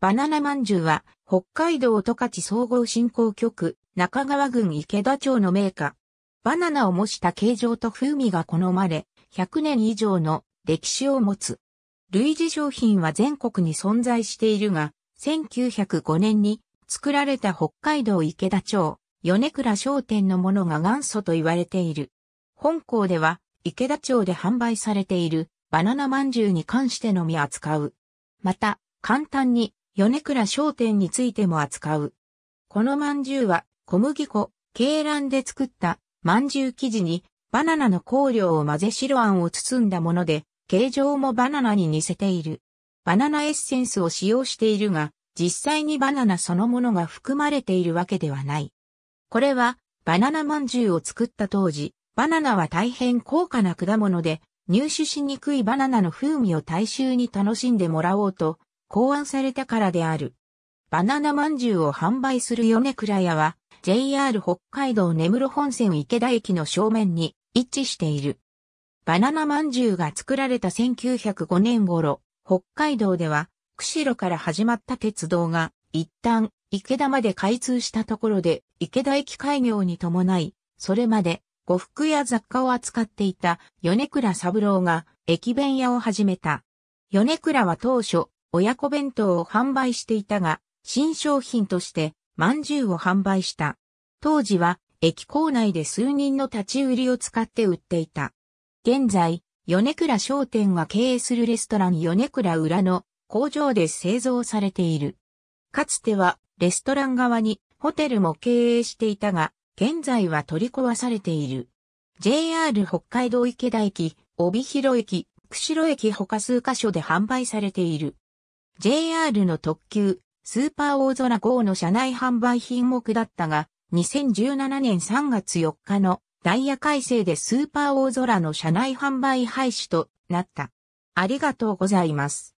バナナまんじゅうは、北海道十勝総合振興局、中川郡池田町の名家。バナナを模した形状と風味が好まれ、100年以上の歴史を持つ。類似商品は全国に存在しているが、1905年に作られた北海道池田町、米倉商店のものが元祖と言われている。本校では、池田町で販売されているバナナまんじゅうに関してのみ扱う。また、簡単に米倉商店についても扱う。この饅頭は小麦粉、鶏卵で作った饅頭生地にバナナの香料を混ぜ白あんを包んだもので、形状もバナナに似せている。バナナエッセンスを使用しているが、実際にバナナそのものが含まれているわけではない。これは、バナナ饅頭を作った当時、バナナは大変高価な果物で、入手しにくいバナナの風味を大衆に楽しんでもらおうと、考案されたからである。バナナ饅頭を販売する米倉屋は、JR 北海道根室本線池田駅の正面に位置している。バナナ饅頭が作られた1905年頃、北海道では、釧路から始まった鉄道が、一旦、池田まで開通したところで、池田駅開業に伴い、それまで、呉服や雑貨を扱っていた米倉三郎が、駅弁屋を始めた。米倉は当初、親子弁当を販売していたが、新商品として饅頭を販売した。当時は駅構内で数人の立ち売りを使って売っていた。現在、米倉商店が経営するレストラン米倉裏の工場で製造されている。かつてはレストラン側にホテルも経営していたが、現在は取り壊されている。JR 北海道池田駅、帯広駅、釧路駅他数箇所で販売されている。JR の特急、スーパー大空号の車内販売品目だったが、2017年3月4日のダイヤ改正でスーパー大空の車内販売廃止となった。ありがとうございます。